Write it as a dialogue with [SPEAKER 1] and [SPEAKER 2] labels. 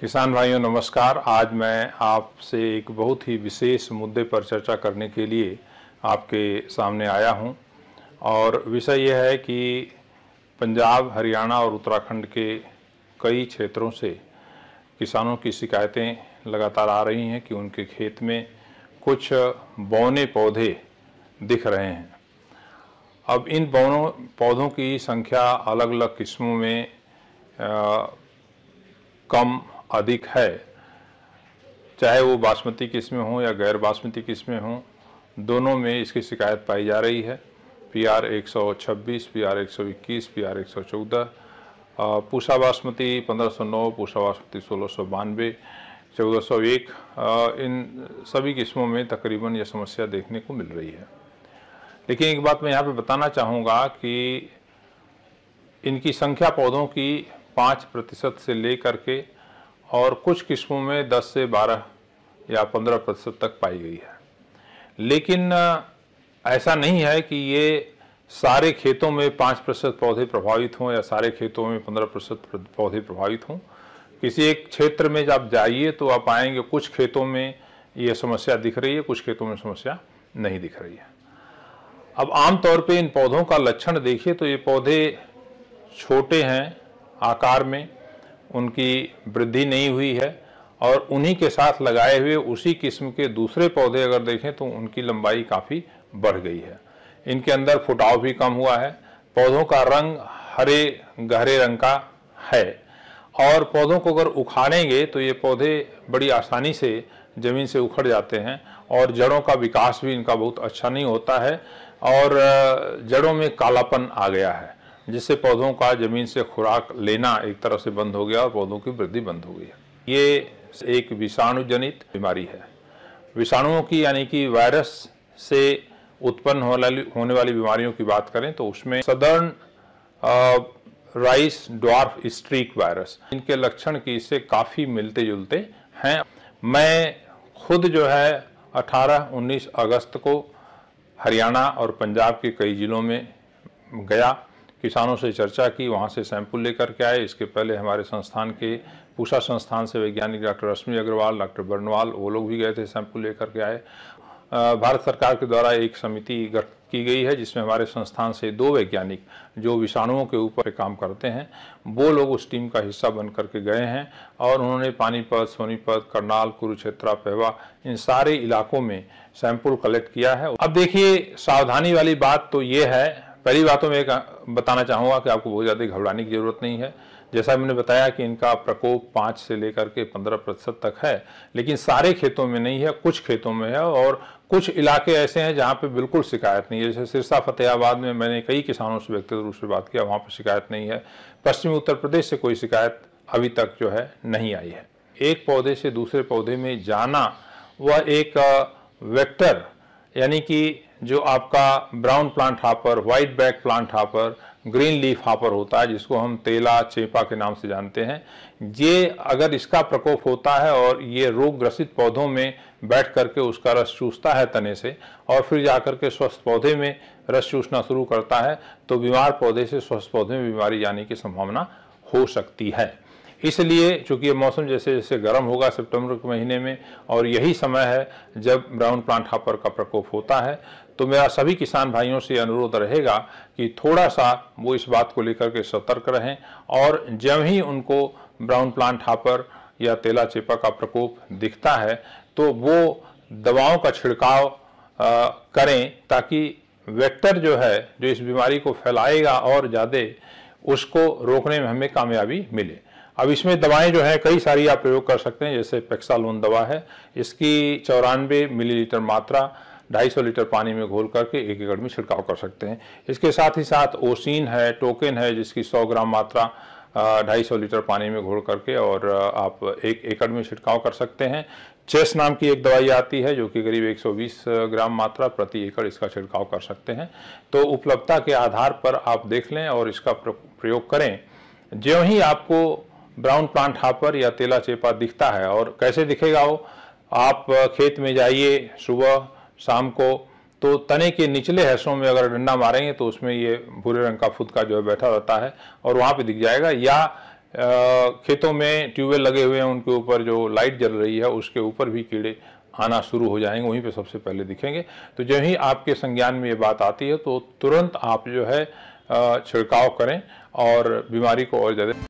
[SPEAKER 1] किसान भाइयों नमस्कार आज मैं आपसे एक बहुत ही विशेष मुद्दे पर चर्चा करने के लिए आपके सामने आया हूं और विषय यह है कि पंजाब हरियाणा और उत्तराखंड के कई क्षेत्रों से किसानों की शिकायतें लगातार आ रही हैं कि उनके खेत में कुछ बौने पौधे दिख रहे हैं अब इन बौनों पौधों की संख्या अलग अलग किस्मों में आ, कम अधिक है चाहे वो बासमती किस्में हों या गैर बासमती किस्में हों दोनों में इसकी शिकायत पाई जा रही है पी आर एक सौ छब्बीस पी आर एक सौ इक्कीस पी आर एक सौ चौदह पूषा बासमती पंद्रह सौ नौ पूषा बासमती सोलह सौ बानवे चौदह सौ एक इन सभी किस्मों में तकरीबन यह समस्या देखने को मिल रही है लेकिन एक बात मैं यहाँ पर बताना चाहूँगा कि इनकी संख्या पौधों की पाँच प्रतिशत से लेकर के और कुछ किस्मों में 10 से 12 या 15 प्रतिशत तक पाई गई है लेकिन ऐसा नहीं है कि ये सारे खेतों में पाँच प्रतिशत पौधे प्रभावित हों या सारे खेतों में पंद्रह प्रतिशत पौधे प्रभावित हों किसी एक क्षेत्र में जब आप जाइए तो आप आएंगे कुछ खेतों में ये समस्या दिख रही है कुछ खेतों में समस्या नहीं दिख रही है अब आमतौर पर इन पौधों का लक्षण देखिए तो ये पौधे छोटे हैं आकार में उनकी वृद्धि नहीं हुई है और उन्हीं के साथ लगाए हुए उसी किस्म के दूसरे पौधे अगर देखें तो उनकी लंबाई काफ़ी बढ़ गई है इनके अंदर फुटाव भी कम हुआ है पौधों का रंग हरे गहरे रंग का है और पौधों को अगर उखाड़ेंगे तो ये पौधे बड़ी आसानी से ज़मीन से उखड़ जाते हैं और जड़ों का विकास भी इनका बहुत अच्छा नहीं होता है और जड़ों में कालापन आ गया है जिससे पौधों का ज़मीन से खुराक लेना एक तरह से बंद हो गया और पौधों की वृद्धि बंद हो गई ये एक विषाणु जनित बीमारी है विषाणुओं की यानी कि वायरस से उत्पन्न होने होने वाली बीमारियों की बात करें तो उसमें southern rice dwarf streak virus इनके लक्षण की इससे काफ़ी मिलते जुलते हैं मैं खुद जो है 18-19 अगस्त को हरियाणा और पंजाब के कई ज़िलों में गया किसानों से चर्चा की वहाँ से सैंपल लेकर के आए इसके पहले हमारे संस्थान के पूषा संस्थान से वैज्ञानिक डॉक्टर रश्मि अग्रवाल डॉक्टर बर्नवाल वो लोग भी गए थे सैंपल लेकर के आए भारत सरकार के द्वारा एक समिति गठित की गई है जिसमें हमारे संस्थान से दो वैज्ञानिक जो विषाणुओं के ऊपर काम करते हैं वो लोग उस टीम का हिस्सा बन करके गए हैं और उन्होंने पानीपत सोनीपत करनाल कुरुक्षेत्रा पेवा इन सारे इलाकों में सैंपल कलेक्ट किया है अब देखिए सावधानी वाली बात तो ये है पहली बातों तो में एक बताना चाहूँगा कि आपको बहुत ज़्यादा घबराने की ज़रूरत नहीं है जैसा मैंने बताया कि इनका प्रकोप पाँच से लेकर के पंद्रह प्रतिशत तक है लेकिन सारे खेतों में नहीं है कुछ खेतों में है और कुछ इलाके ऐसे हैं जहाँ पे बिल्कुल शिकायत नहीं है जैसे सिरसा फतेहाबाद में मैंने कई किसानों से व्यक्तिगत रूप से बात किया वहाँ पर शिकायत नहीं है पश्चिमी उत्तर प्रदेश से कोई शिकायत अभी तक जो है नहीं आई है एक पौधे से दूसरे पौधे में जाना वह एक वेक्टर यानी कि जो आपका brown plant hopper white back plant hopper green leaf hopper होता है जिसको हम तेला चेपा के नाम से जानते हैं ये अगर इसका प्रकोप होता है और ये रोग ग्रसित पौधों में बैठ करके उसका रस चूसता है तने से और फिर जा करके स्वस्थ पौधे में रस चूसना शुरू करता है तो बीमार पौधे से स्वस्थ पौधे में बीमारी जाने की संभावना हो सकती है इसलिए चूंकि ये मौसम जैसे जैसे गर्म होगा सितंबर के महीने में और यही समय है जब ब्राउन प्लांट हापर का प्रकोप होता है तो मेरा सभी किसान भाइयों से अनुरोध रहेगा कि थोड़ा सा वो इस बात को लेकर के सतर्क रहें और जब ही उनको ब्राउन प्लांट हापर या तेला चेपा का प्रकोप दिखता है तो वो दवाओं का छिड़काव करें ताकि वेक्टर जो है जो इस बीमारी को फैलाएगा और ज़्यादा उसको रोकने में हमें कामयाबी मिले अब इसमें दवाएं जो हैं कई सारी आप प्रयोग कर सकते हैं जैसे पेक्सालोन दवा है इसकी चौरानवे मिलीलीटर मात्रा 250 लीटर पानी में घोल करके एक एकड़ में छिड़काव कर सकते हैं इसके साथ ही साथ ओसिन है टोकन है जिसकी 100 ग्राम मात्रा ढाई सौ लीटर पानी में घोल करके और आप एक एकड़ में छिड़काव कर सकते हैं चेस नाम की एक दवाई आती है जो कि करीब 120 ग्राम मात्रा प्रति एकड़ इसका छिड़काव कर सकते हैं तो उपलब्धता के आधार पर आप देख लें और इसका प्रयोग करें ज्यों ही आपको ब्राउन प्लांट हापर या तेला चेपा दिखता है और कैसे दिखेगा वो आप खेत में जाइए सुबह शाम को तो तने के निचले हिस्सों में अगर डंडा मारेंगे तो उसमें ये भूरे रंग का फुदका जो है बैठा रहता है और वहाँ पे दिख जाएगा या खेतों में ट्यूबवेल लगे हुए हैं उनके ऊपर जो लाइट जल रही है उसके ऊपर भी कीड़े आना शुरू हो जाएंगे वहीं पे सबसे पहले दिखेंगे तो जब ही आपके संज्ञान में ये बात आती है तो तुरंत आप जो है छिड़काव करें और बीमारी को और ज़्यादा